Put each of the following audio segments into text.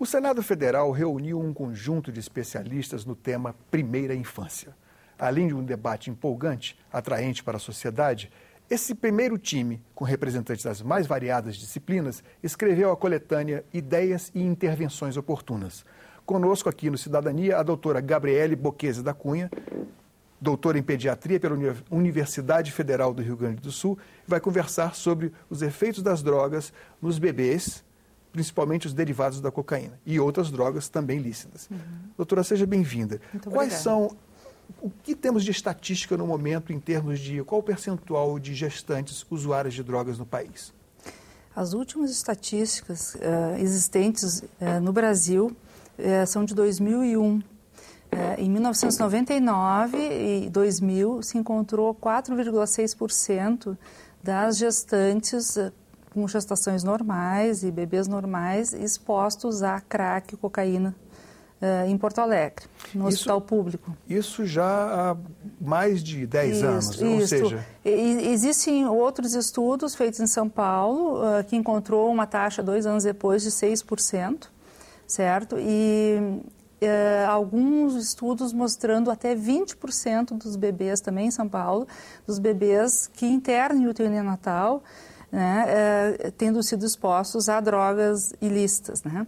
O Senado Federal reuniu um conjunto de especialistas no tema Primeira Infância. Além de um debate empolgante, atraente para a sociedade, esse primeiro time, com representantes das mais variadas disciplinas, escreveu a coletânea Ideias e Intervenções Oportunas. Conosco aqui no Cidadania, a doutora Gabriele Boquese da Cunha, doutora em pediatria pela Universidade Federal do Rio Grande do Sul, vai conversar sobre os efeitos das drogas nos bebês principalmente os derivados da cocaína e outras drogas também lícitas. Uhum. Doutora, seja bem-vinda. Quais são o que temos de estatística no momento em termos de qual o percentual de gestantes usuárias de drogas no país? As últimas estatísticas uh, existentes uh, no Brasil uh, são de 2001. em 1999 e 2000 se encontrou 4,6% das gestantes com gestações normais e bebês normais expostos a crack e cocaína uh, em Porto Alegre, no isso, hospital público. Isso já há mais de 10 isso, anos, né? isso. ou seja... existem outros estudos feitos em São Paulo uh, que encontrou uma taxa dois anos depois de 6%, certo? E eh, alguns estudos mostrando até 20% dos bebês, também em São Paulo, dos bebês que internam em UTI neonatal... natal né, eh, tendo sido expostos a drogas ilícitas. Né?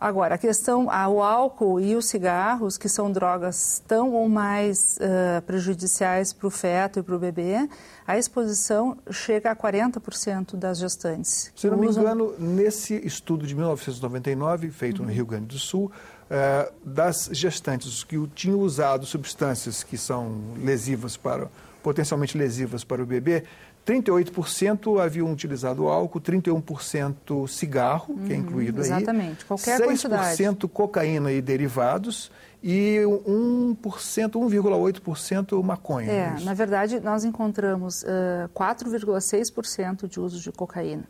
Agora, a questão o álcool e os cigarros, que são drogas tão ou mais uh, prejudiciais para o feto e para o bebê, a exposição chega a 40% das gestantes. Se não usam... me engano, nesse estudo de 1999, feito uhum. no Rio Grande do Sul, uh, das gestantes que tinham usado substâncias que são lesivas para potencialmente lesivas para o bebê, 38% haviam utilizado álcool, 31% cigarro, que é uhum, incluído exatamente. aí. Exatamente, qualquer 6% quantidade. 6% cocaína e derivados e 1%, 1,8% maconha. É, é, isso. na verdade, nós encontramos uh, eh, 4,6% de uso de cocaína.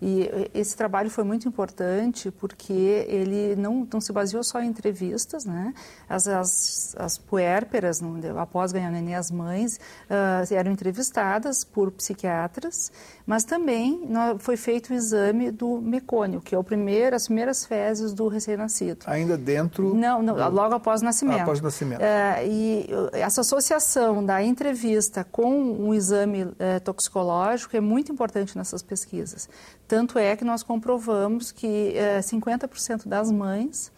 E eh, esse trabalho foi muito importante porque ele não, não se baseou só em entrevistas, né? As, as, as puérperas, após ganhar neném, as mães, uh, eram entrevistadas por psiquiatras, mas também foi feito o exame do mecônio, que é o primeiro, as primeiras fezes do recém-nascido. Ainda dentro? Não, não do... logo após após o nascimento. Após o nascimento. É, e eh, essa associação da entrevista com um exame é, toxicológico é muito importante nessas pesquisas. Tanto é que nós comprovamos que é, eh, 50% das mães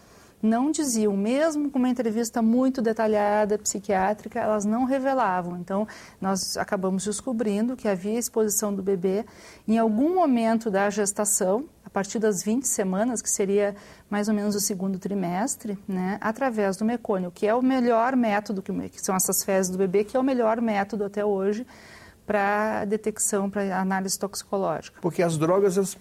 não diziam, mesmo com uma entrevista muito detalhada, psiquiátrica, elas não revelavam. Então, nós acabamos descobrindo que havia exposição do bebê em algum momento da gestação, a partir das 20 semanas, que seria mais ou menos o segundo trimestre, né, através do mecônio, que é o melhor método, que são essas fezes do bebê, que é o melhor método até hoje para detecção, para análise toxicológica. Porque as drogas, as,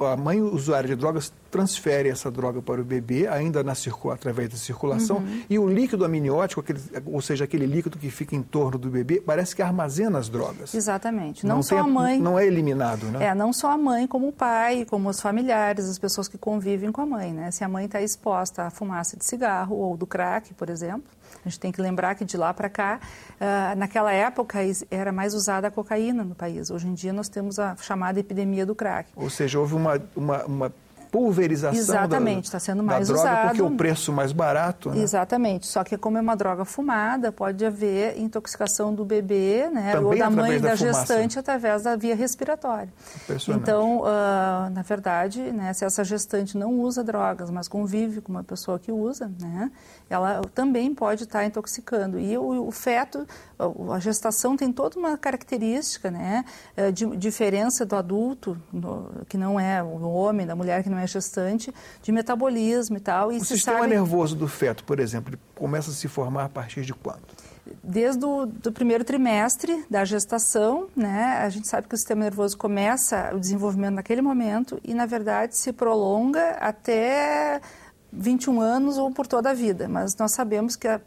a mãe usuária de drogas transfere essa droga para o bebê, ainda na, através da circulação, uhum. e o líquido amniótico, aquele, ou seja, aquele líquido que fica em torno do bebê, parece que armazena as drogas. Exatamente. Não, não só tem, a mãe. Não é eliminado, né? É, não só a mãe, como o pai, como os familiares, as pessoas que convivem com a mãe, né? Se a mãe está exposta à fumaça de cigarro ou do crack, por exemplo, a gente tem que lembrar que de lá para cá, ah, naquela época era mais usada a cocaína no país. Hoje em dia nós temos a chamada epidemia do crack. Ou seja, houve uma, uma, uma pulverização Exatamente, está sendo mais da droga usado. porque o preço mais barato. Né? Exatamente, só que como é uma droga fumada, pode haver intoxicação do bebê né? ou da mãe da, da né? gestante através da via respiratória. Então, uh, na verdade, né, se essa gestante não usa drogas, mas convive com uma pessoa que usa, né, ela também pode estar tá intoxicando. E o, o feto, a gestação tem toda uma característica né, eh, de diferença do adulto, no, que não é o homem, da mulher que não é é gestante, de metabolismo e tal. E o se sistema sabe... nervoso do feto, por exemplo, começa a se formar a partir de quando? Desde o do primeiro trimestre da gestação, né, a gente sabe que o sistema nervoso começa o desenvolvimento naquele momento e, na verdade, se prolonga até 21 anos ou por toda a vida, mas nós sabemos que a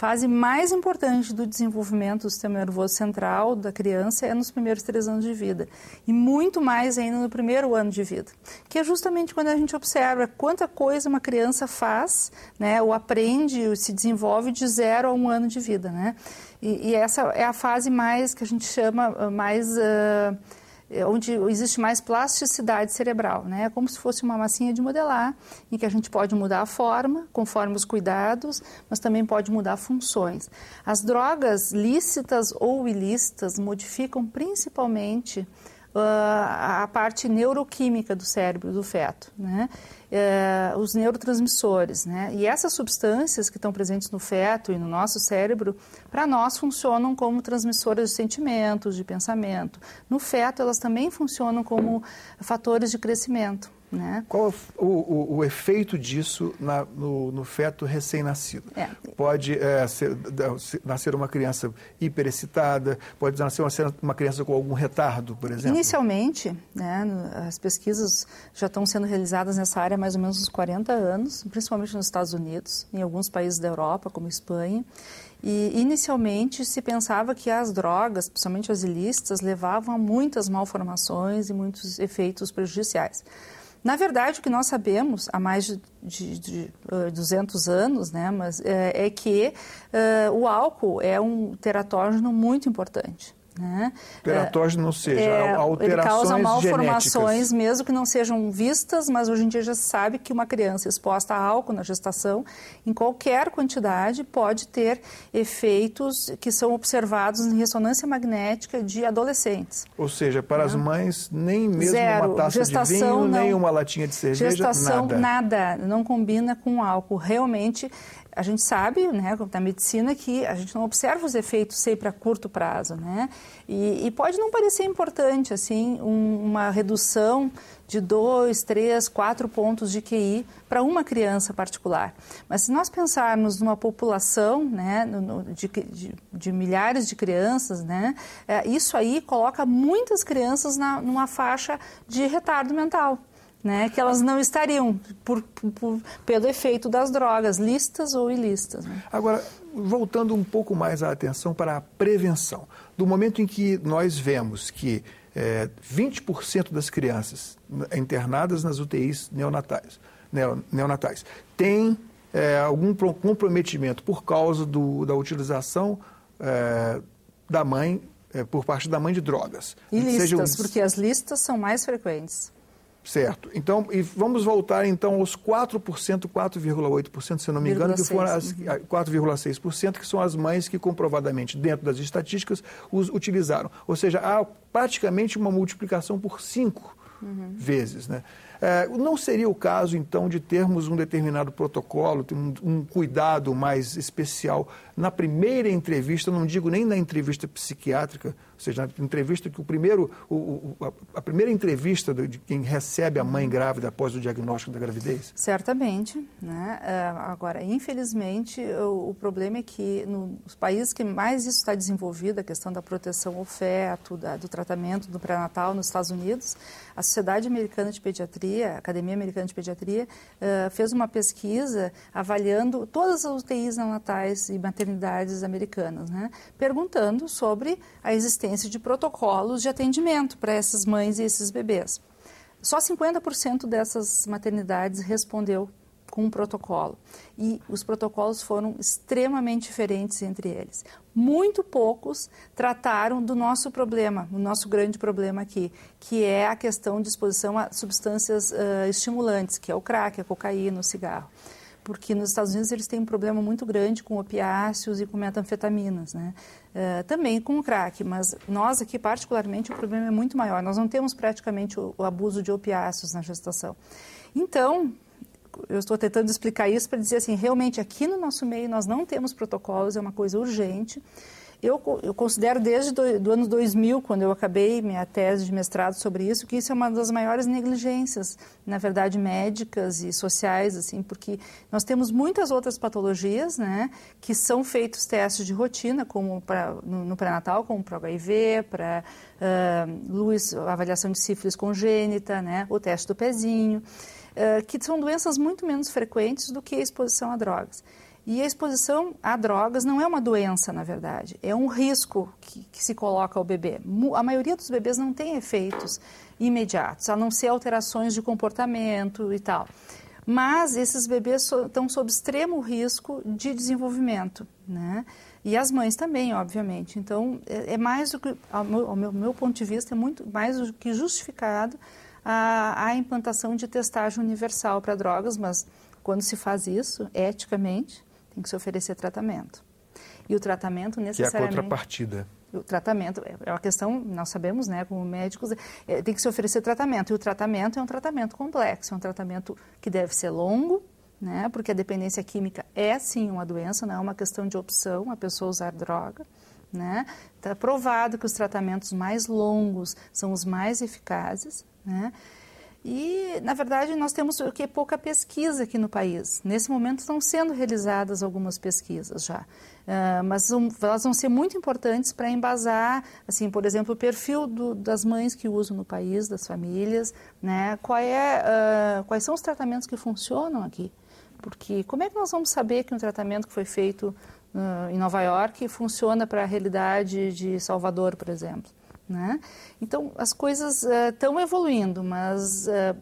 fase mais importante do desenvolvimento do sistema nervoso central da criança é nos primeiros três anos de vida. E muito mais ainda no primeiro ano de vida. Que é justamente quando a gente observa quanta coisa uma criança faz, né, ou aprende, ou se desenvolve de zero a um ano de vida, né? E, e essa é a fase mais que a gente chama ah, mais... Uh, eh, onde existe mais plasticidade cerebral, né? É como se fosse uma massinha de modelar, em que a gente pode mudar a forma, conforme os cuidados, mas também pode mudar funções. As drogas lícitas ou ilícitas modificam principalmente ah, a parte neuroquímica do cérebro do feto, né? Eh, os neurotransmissores, né? E essas substâncias que estão presentes no feto e no nosso cérebro, para nós funcionam como transmissoras de sentimentos, de pensamento. No feto, elas também funcionam como fatores de crescimento. Né? Qual é o, o, o, efeito disso na, no, no, feto recém-nascido? É. Pode é, ser, nascer uma criança hiperexcitada, pode nascer uma, uma, criança com algum retardo, por exemplo? Inicialmente, né, as pesquisas já estão sendo realizadas nessa área há mais ou menos uns 40 anos, principalmente nos Estados Unidos, em alguns países da Europa, como Espanha. E inicialmente se pensava que as drogas, principalmente as ilícitas, levavam a muitas malformações e muitos efeitos prejudiciais. Na verdade, o que nós sabemos há mais de, de, de uh, 200 anos né, mas, é, é que uh, o álcool é um teratógeno muito importante. Né? Teratógeno, ou é, seja, é, alterações ele causa malformações, genéticas. mesmo que não sejam vistas, mas hoje em dia já se sabe que uma criança exposta a álcool na gestação, em qualquer quantidade, pode ter efeitos que são observados em ressonância magnética de adolescentes. Ou seja, para né? as mães, nem mesmo Zero. uma taça gestação, de vinho, não. nem uma latinha de cerveja, gestação, nada. nada. Não combina com álcool. Realmente a gente sabe, né, da medicina, que a gente não observa os efeitos sempre a curto prazo, né? E, e pode não parecer importante, assim, um, uma redução de 2, 3, 4 pontos de QI para uma criança particular. Mas se nós pensarmos numa população, né, no, de, de, de, milhares de crianças, né, é, isso aí coloca muitas crianças na, numa faixa de retardo mental né, que elas não estariam por, por, pelo efeito das drogas, listas ou ilícitas. Né? Agora, voltando um pouco mais a atenção para a prevenção, do momento em que nós vemos que é, 20% das crianças internadas nas UTIs neonatais, neonatais têm é, algum comprometimento por causa do, da utilização é, da mãe, é, por parte da mãe de drogas. E listas, um... porque as listas são mais frequentes. Certo. Então, e vamos voltar então aos 4%, 4,8%, se não me engano, 6, que foram as 4,6%, uhum. ah, que são as mães que comprovadamente, dentro das estatísticas, os utilizaram. Ou seja, há praticamente uma multiplicação por cinco uhum. vezes. Né? É, não seria o caso, então, de termos um determinado protocolo, um, um cuidado mais especial na primeira entrevista, não digo nem na entrevista psiquiátrica, ou seja, na entrevista que o primeiro, o, o, a primeira entrevista de quem recebe a mãe grávida após o diagnóstico da gravidez? Certamente, né? É, agora, infelizmente, o, o problema é que nos países que mais isso está desenvolvido, a questão da proteção ao feto, da, do tratamento do pré-natal nos Estados Unidos, a Sociedade Americana de Pediatria, a Academia Americana de Pediatria, é, fez uma pesquisa avaliando todas as UTIs neonatais e maternidades maternidades americanas, né? perguntando sobre a existência de protocolos de atendimento para essas mães e esses bebês. Só 50% dessas maternidades respondeu com um protocolo. E os protocolos foram extremamente diferentes entre eles. Muito poucos trataram do nosso problema, o nosso grande problema aqui, que é a questão de exposição a substâncias uh, estimulantes, que é o crack, a cocaína, o cigarro porque nos Estados Unidos eles têm um problema muito grande com opiáceos e com metanfetaminas, né? Uh, também com o crack, mas nós aqui particularmente o problema é muito maior. Nós não temos praticamente o, o abuso de opiáceos na gestação. Então, eu estou tentando explicar isso para dizer assim, realmente aqui no nosso meio nós não temos protocolos, é uma coisa urgente. Eu, eu considero desde do, ano 2000, quando eu acabei minha tese de mestrado sobre isso, que isso é uma das maiores negligências, na verdade, médicas e sociais, assim, porque nós temos muitas outras patologias, né, que são feitos testes de rotina, como pra, no, no pré-natal, como para HIV, para uh, luz, avaliação de sífilis congênita, né, o teste do pezinho, uh, que são doenças muito menos frequentes do que a exposição a drogas. E a exposição a drogas não é uma doença, na verdade, é um risco que, que, se coloca ao bebê. A maioria dos bebês não tem efeitos imediatos, a não ser alterações de comportamento e tal. Mas esses bebês so, estão sob extremo risco de desenvolvimento, né? E as mães também, obviamente. Então, é, é mais do que, ao, meu, ao meu, meu, ponto de vista, é muito mais do que justificado a, a implantação de testagem universal para drogas, mas quando se faz isso, eticamente, tem que se oferecer tratamento. E o tratamento necessariamente... Que é a contrapartida. O tratamento é, é uma questão, nós sabemos, né, como médicos, é, tem que se oferecer tratamento. E o tratamento é um tratamento complexo, é um tratamento que deve ser longo, né, porque a dependência química é sim uma doença, não é uma questão de opção a pessoa usar droga. Né? Está provado que os tratamentos mais longos são os mais eficazes. Né? E, na verdade, nós temos que pouca pesquisa aqui no país. Nesse momento estão sendo realizadas algumas pesquisas já, uh, mas elas vão ser muito importantes para embasar, assim, por exemplo, o perfil do, das mães que usam no país, das famílias, né? Qual é, uh, quais são os tratamentos que funcionam aqui? Porque como é que nós vamos saber que um tratamento que foi feito uh, em Nova York funciona para a realidade de Salvador, por exemplo? Né? Então, as coisas estão eh, uh, evoluindo, mas uh,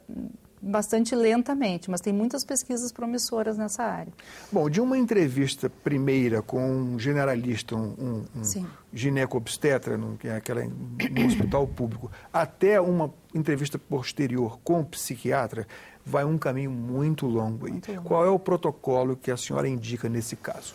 bastante lentamente, mas tem muitas pesquisas promissoras nessa área. Bom, de uma entrevista primeira com um generalista, um, um, um que é aquela no hospital público, até uma entrevista posterior com um psiquiatra, vai um caminho muito longo. Muito longo. Qual é o protocolo que a senhora indica nesse caso?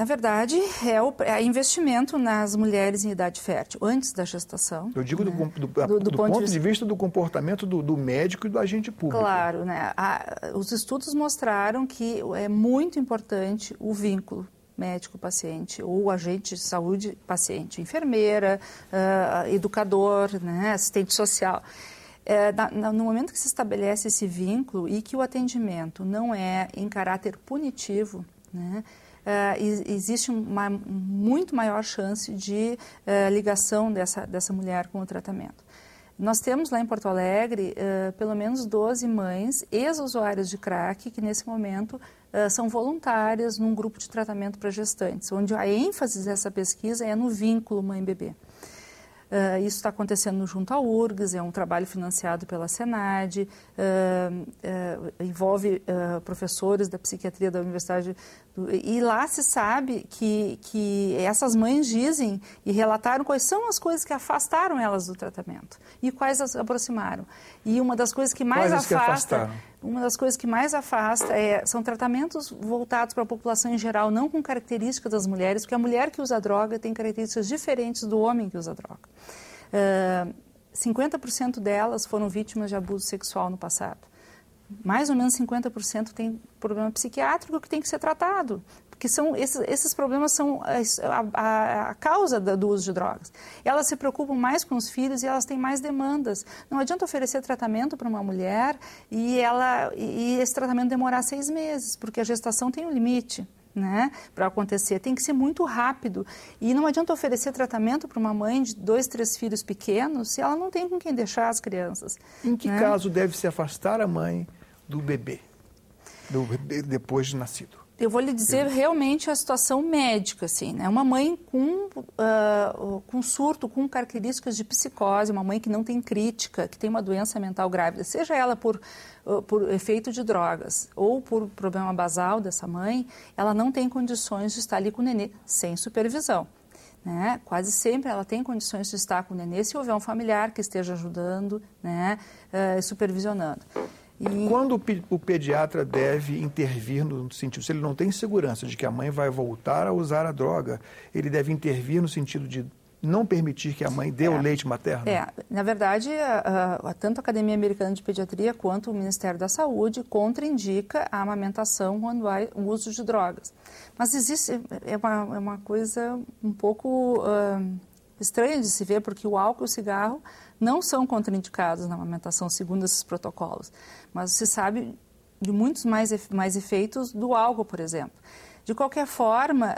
Na verdade, é, o, é investimento nas mulheres em idade fértil, antes da gestação. Eu digo né? do, do, do, do, ponto, ponto de, vista... de vista do comportamento do, médico e do agente público. Claro, né? A, os estudos mostraram que é muito importante o vínculo médico-paciente ou agente de saúde paciente, enfermeira, uh, educador, né? assistente social. É, na, no momento que se estabelece esse vínculo e que o atendimento não é em caráter punitivo, né? uh, existe uma muito maior chance de uh, ligação dessa, dessa mulher com o tratamento. Nós temos lá em Porto Alegre uh, pelo menos 12 mães ex-usuárias de crack que nesse momento uh, são voluntárias num grupo de tratamento para gestantes, onde a ênfase dessa pesquisa é no vínculo mãe-bebê. Uh, isso está acontecendo junto à URGS, é um trabalho financiado pela SENAD, envolve professores da psiquiatria da Universidade e lá se sabe que, que essas mães dizem e relataram quais são as coisas que afastaram elas do tratamento e quais as aproximaram. E uma das coisas que mais quais afasta. Que uma das coisas que mais afasta é, são tratamentos voltados para a população em geral, não com características das mulheres, porque a mulher que usa droga tem características diferentes do homem que usa droga. Uh, ah, 50% delas foram vítimas de abuso sexual no passado mais ou menos 50% tem problema psiquiátrico que tem que ser tratado, porque são esses, esses problemas são a, a, a causa da, do uso de drogas. Elas se preocupam mais com os filhos e elas têm mais demandas. Não adianta oferecer tratamento para uma mulher e ela e esse tratamento demorar seis meses, porque a gestação tem um limite. Né, para acontecer. Tem que ser muito rápido. E não adianta oferecer tratamento para uma mãe de dois, três filhos pequenos se ela não tem com quem deixar as crianças. Em que né? caso deve se afastar a mãe do bebê, do bebê depois de nascido. Eu vou lhe dizer Eu... realmente a situação médica, assim, né? Uma mãe com, uh, com surto, com características de psicose, uma mãe que não tem crítica, que tem uma doença mental grávida, seja ela por, uh, por efeito de drogas ou por problema basal dessa mãe, ela não tem condições de estar ali com o nenê sem supervisão. Né? Quase sempre ela tem condições de estar com o nenê se houver um familiar que esteja ajudando, né? Uh, supervisionando. Uhum. Quando o pediatra deve intervir no sentido, se ele não tem segurança de que a mãe vai voltar a usar a droga, ele deve intervir no sentido de não permitir que a mãe dê é. o leite materno? É, na verdade, a, a, tanto a Academia Americana de Pediatria quanto o Ministério da Saúde contraindica a amamentação quando há o uso de drogas. Mas existe, é uma, é uma coisa um pouco uh, estranha de se ver, porque o álcool e o cigarro não são contraindicados na amamentação segundo esses protocolos. Mas se sabe de muitos mais, mais efeitos do álcool, por exemplo. De qualquer forma,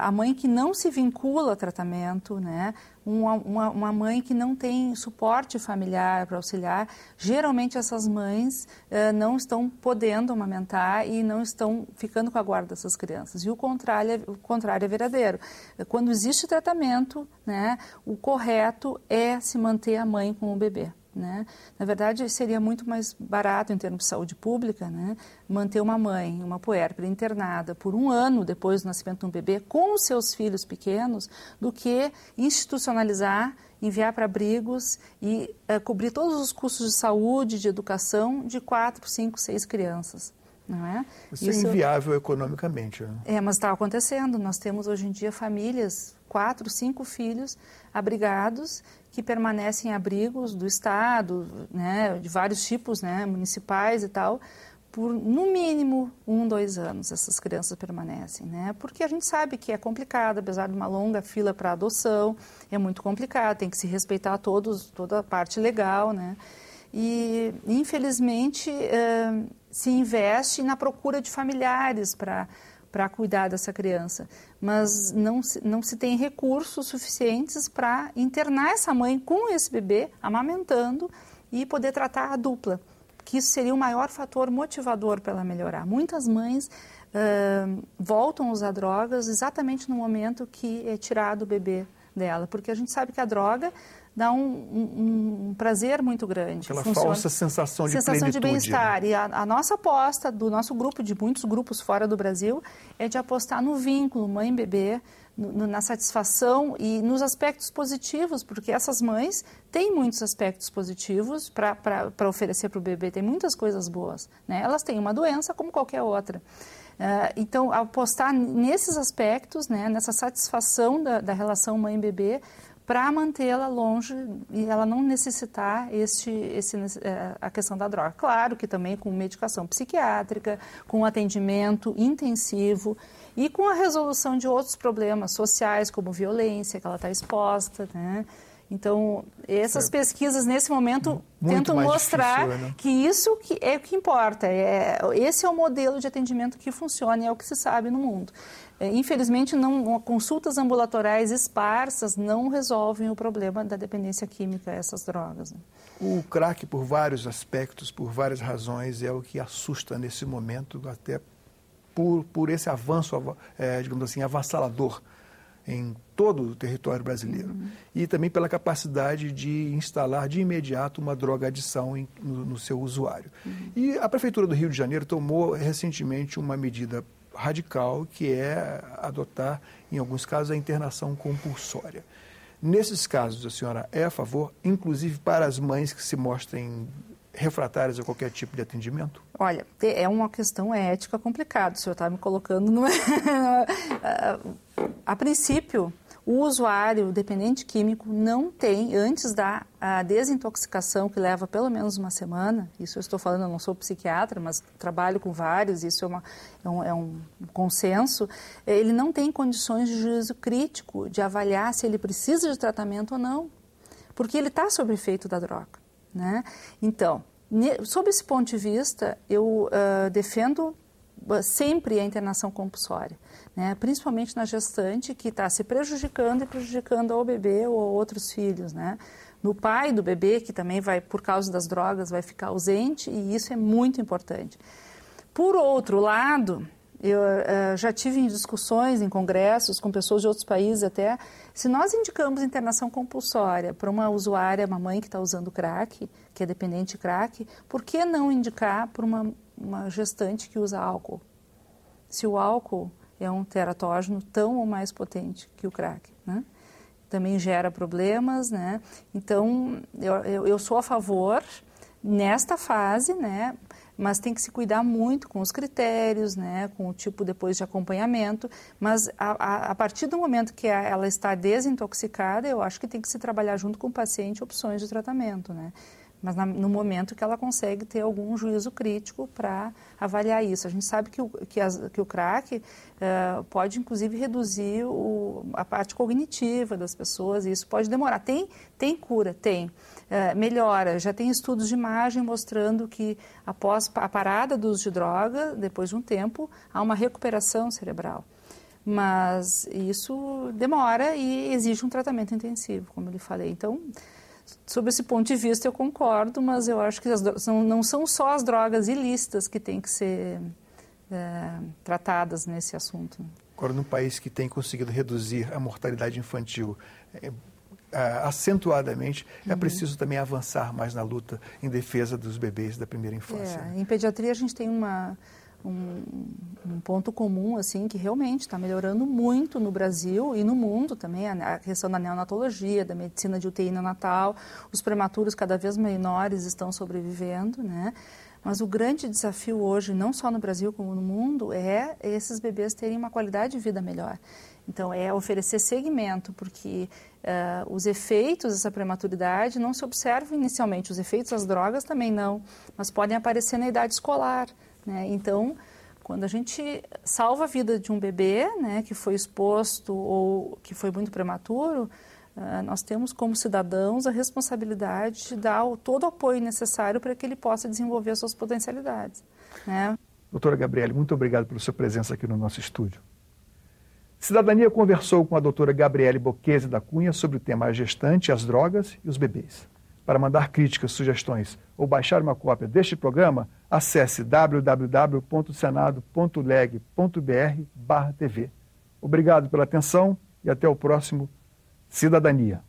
a mãe que não se vincula ao tratamento, né, uma, uma, uma mãe que não tem suporte familiar para auxiliar, geralmente essas mães não estão podendo amamentar e não estão ficando com a guarda dessas crianças. E o contrário, é, o contrário é verdadeiro. Quando existe tratamento, né, o correto é se manter a mãe com o bebê. Né? Na verdade, seria muito mais barato, em termos de saúde pública, né? manter uma mãe, uma puérpera internada por um ano depois do nascimento de um bebê com seus filhos pequenos, do que institucionalizar, enviar para abrigos e é, cobrir todos os custos de saúde, de educação de quatro, cinco, seis crianças. É? Isso, é Isso, é inviável economicamente. Né? É, mas está acontecendo. Nós temos hoje em dia famílias, quatro, cinco filhos abrigados que permanecem em abrigos do Estado, né, de vários tipos, né, municipais e tal, por no mínimo um, dois anos essas crianças permanecem, né? Porque a gente sabe que é complicado, apesar de uma longa fila para adoção, é muito complicado, tem que se respeitar todos, toda a parte legal, né? E infelizmente eh, se investe na procura de familiares para para cuidar dessa criança, mas não se, não se tem recursos suficientes para internar essa mãe com esse bebê amamentando e poder tratar a dupla, que isso seria o maior fator motivador para ela melhorar. Muitas mães uh, voltam a usar drogas exatamente no momento que é tirado o bebê dela, porque a gente sabe que a droga dá um, um, um prazer muito grande. Aquela Funciona. falsa sensação de Sensação de né? bem-estar. Né? E a, a, nossa aposta, do nosso grupo, de muitos grupos fora do Brasil, é de apostar no vínculo mãe-bebê, na satisfação e nos aspectos positivos, porque essas mães têm muitos aspectos positivos para oferecer para o bebê, tem muitas coisas boas. Né? Elas têm uma doença como qualquer outra. Uh, então, apostar nesses aspectos, né, nessa satisfação da, da relação mãe-bebê, para mantê-la longe e ela não necessitar este, esse, é, a questão da droga. Claro que também com medicação psiquiátrica, com atendimento intensivo e com a resolução de outros problemas sociais, como violência, que ela está exposta, né? Então, essas pesquisas, nesse momento, Muito tentam mostrar difícil, né? que isso que é o que importa. É, esse é o modelo de atendimento que funciona e é o que se sabe no mundo. É, infelizmente, não, consultas ambulatoriais esparsas não resolvem o problema da dependência química a essas drogas. Né? O crack, por vários aspectos, por várias razões, é o que assusta nesse momento, até por, por esse avanço, é, digamos assim, avassalador em todo o território brasileiro. Uhum. E também pela capacidade de instalar de imediato uma droga adição em, no, no, seu usuário. Uhum. E a Prefeitura do Rio de Janeiro tomou recentemente uma medida radical, que é adotar, em alguns casos, a internação compulsória. Nesses casos, a senhora é a favor, inclusive para as mães que se mostrem refratárias a qualquer tipo de atendimento? Olha, é uma questão ética complicada, o senhor está me colocando. No... a princípio, o usuário dependente químico não tem, antes da desintoxicação, que leva pelo menos uma semana, isso eu estou falando, eu não sou psiquiatra, mas trabalho com vários, isso é, uma, é, um, é um consenso, ele não tem condições de juízo crítico de avaliar se ele precisa de tratamento ou não, porque ele está sob efeito da droga. Né? Então, sob esse ponto de vista, eu uh, defendo ah, sempre a internação compulsória, né? principalmente na gestante que está se prejudicando e prejudicando ao bebê ou outros filhos, né? no pai do bebê que também vai por causa das drogas vai ficar ausente e isso é muito importante. Por outro lado, eu uh, já tive em discussões em congressos com pessoas de outros países até. Se nós indicamos internação compulsória para uma usuária, uma mãe que está usando crack, que é dependente de crack, por que não indicar para uma, uma gestante que usa álcool? Se o álcool é um teratógeno tão ou mais potente que o crack, né? também gera problemas, né? Então eu, eu, eu sou a favor nesta fase, né? mas tem que se cuidar muito com os critérios, né, com o tipo depois de acompanhamento, mas a, a, a partir do momento que a, ela está desintoxicada, eu acho que tem que se trabalhar junto com o paciente opções de tratamento, né mas na, no momento que ela consegue ter algum juízo crítico para avaliar isso. A gente sabe que o, que, as, que o crack uh, pode, inclusive, reduzir o, a parte cognitiva das pessoas e isso pode demorar. Tem, tem cura? Tem. Uh, melhora. Já tem estudos de imagem mostrando que após a parada do uso de droga, depois de um tempo, há uma recuperação cerebral mas isso demora e exige um tratamento intensivo, como eu lhe falei. Então, Sob esse ponto de vista, eu concordo, mas eu acho que são, não são só as drogas ilícitas que têm que ser é, tratadas nesse assunto. Agora, num país que tem conseguido reduzir a mortalidade infantil é, é acentuadamente, é uhum. é preciso também avançar mais na luta em defesa dos bebês da primeira infância. É, né? Em pediatria, a gente tem uma um, um ponto comum assim que realmente está melhorando muito no Brasil e no mundo também a questão da neonatologia, da medicina de UTI natal os prematuros cada vez menores estão sobrevivendo, né? Mas o grande desafio hoje, não só no Brasil como no mundo, é esses bebês terem uma qualidade de vida melhor. Então, é oferecer segmento, porque uh, os efeitos dessa prematuridade não se observam inicialmente. Os efeitos das drogas também não, mas podem aparecer na idade escolar, né? Então, quando a gente salva a vida de um bebê né, que foi exposto ou que foi muito prematuro, ah, nós temos como cidadãos a responsabilidade de dar todo o apoio necessário para que ele possa desenvolver as suas potencialidades. Né? Doutora Gabriele, muito obrigado pela sua presença aqui no nosso estúdio. Cidadania conversou com a doutora Gabriele Boquese da Cunha sobre o tema gestante, as drogas e os bebês. Para mandar críticas, sugestões ou baixar uma cópia deste programa, acesse www.senado.leg.br/tv. Obrigado pela atenção e até o próximo Cidadania.